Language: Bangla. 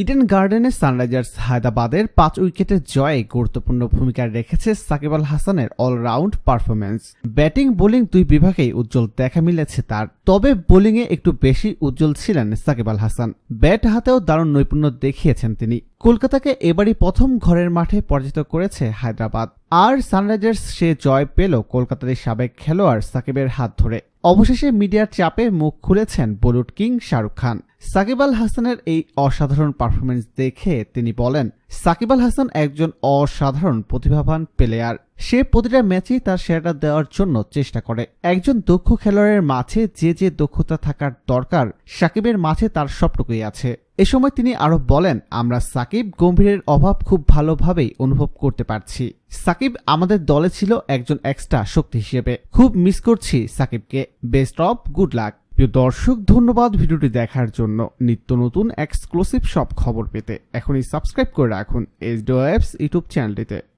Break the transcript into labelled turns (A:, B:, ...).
A: ইডেন গার্ডেনে সানরাইজার্স হায়দ্রাবাদের পাঁচ উইকেটের জয়ে গুরুত্বপূর্ণ ভূমিকা রেখেছে সাকিব আল হাসানের অলরাউন্ড পারফরম্যান্স ব্যাটিং বোলিং দুই বিভাগেই উজ্জ্বল দেখা মিলেছে তার তবে বোলিংয়ে একটু বেশি উজ্জ্বল ছিলেন সাকিব আল হাসান ব্যাট হাতেও দারুণ নৈপুণ্য দেখিয়েছেন তিনি কলকাতাকে এবারই প্রথম ঘরের মাঠে পরাজিত করেছে হায়দ্রাবাদ আর সানরাইজার্স সে জয় পেল কলকাতার সাবেক খেলোয়াড় সাকিবের হাত ধরে অবশেষে মিডিয়ার চাপে মুখ খুলেছেন বলিউড কিং শাহরুখ খান সাকিব আল হাসানের এই অসাধারণ পারফরমেন্স দেখে তিনি বলেন সাকিব আল হাসান একজন অসাধারণ প্রতিভাবান প্লেয়ার সে প্রতিটা ম্যাচেই তার সেরাটা দেওয়ার জন্য চেষ্টা করে একজন দক্ষ খেলোয়াড়ের মাঝে যে যে দক্ষতা থাকার দরকার সাকিবের মাঝে তার সবটুকুই আছে এ সময় তিনি আরও বলেন আমরা সাকিব গম্ভীরের অভাব খুব ভালোভাবেই অনুভব করতে পারছি সাকিব আমাদের দলে ছিল একজন এক্সট্রা শক্তি হিসেবে খুব মিস করছি সাকিবকে বেস্ট অফ গুড লাক প্রিয় দর্শক ধন্যবাদ ভিডিওটি দেখার জন্য নিত্য নতুন এক্সক্লুসিভ সব খবর পেতে এখনই সাবস্ক্রাইব করে রাখুন এইচ ইউটিউব চ্যানেলটিতে